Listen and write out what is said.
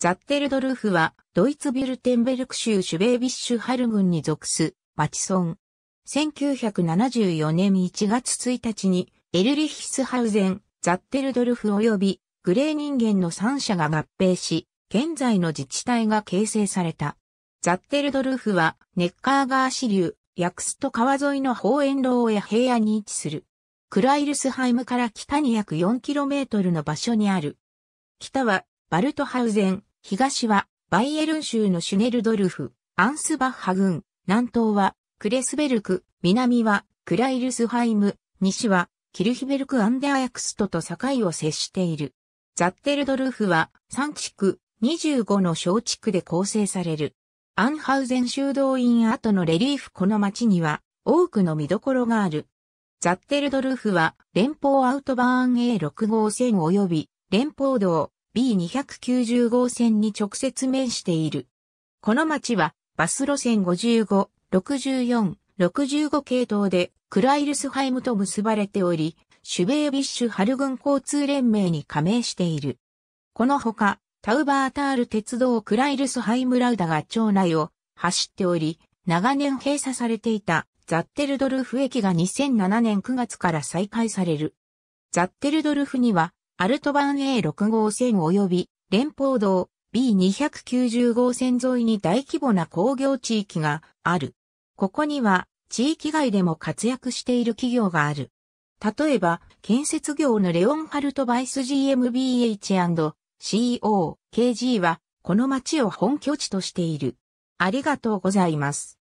ザッテルドルフは、ドイツビルテンベルク州シュベービッシュハル郡に属す、町村。1974年1月1日に、エルリヒスハウゼン、ザッテルドルフ及び、グレー人間の3社が合併し、現在の自治体が形成された。ザッテルドルフは、ネッカーガー支流、ヤクスト川沿いの方園道や平野に位置する。クライルスハイムから北に約4トルの場所にある。北は、バルトハウゼン、東はバイエルン州のシュネルドルフ、アンスバッハ郡、南東はクレスベルク、南はクライルスハイム、西はキルヒベルク・アンデアヤクストと境を接している。ザッテルドルフは3地区25の小地区で構成される。アンハウゼン修道院跡のレリーフこの町には多くの見どころがある。ザッテルドルフは連邦アウトバーン A6 号線及び連邦道2 9 0号線に直接面している。この町はバス路線55、64、65系統でクライルスハイムと結ばれており、シュベービッシュハル軍交通連盟に加盟している。このほか、タウバータール鉄道クライルスハイムラウダが町内を走っており、長年閉鎖されていたザッテルドルフ駅が2007年9月から再開される。ザッテルドルフにはアルトバン A6 号線及び連邦道 B290 号線沿いに大規模な工業地域がある。ここには地域外でも活躍している企業がある。例えば、建設業のレオンハルト・バイス GmbH&CO、KG は、この町を本拠地としている。ありがとうございます。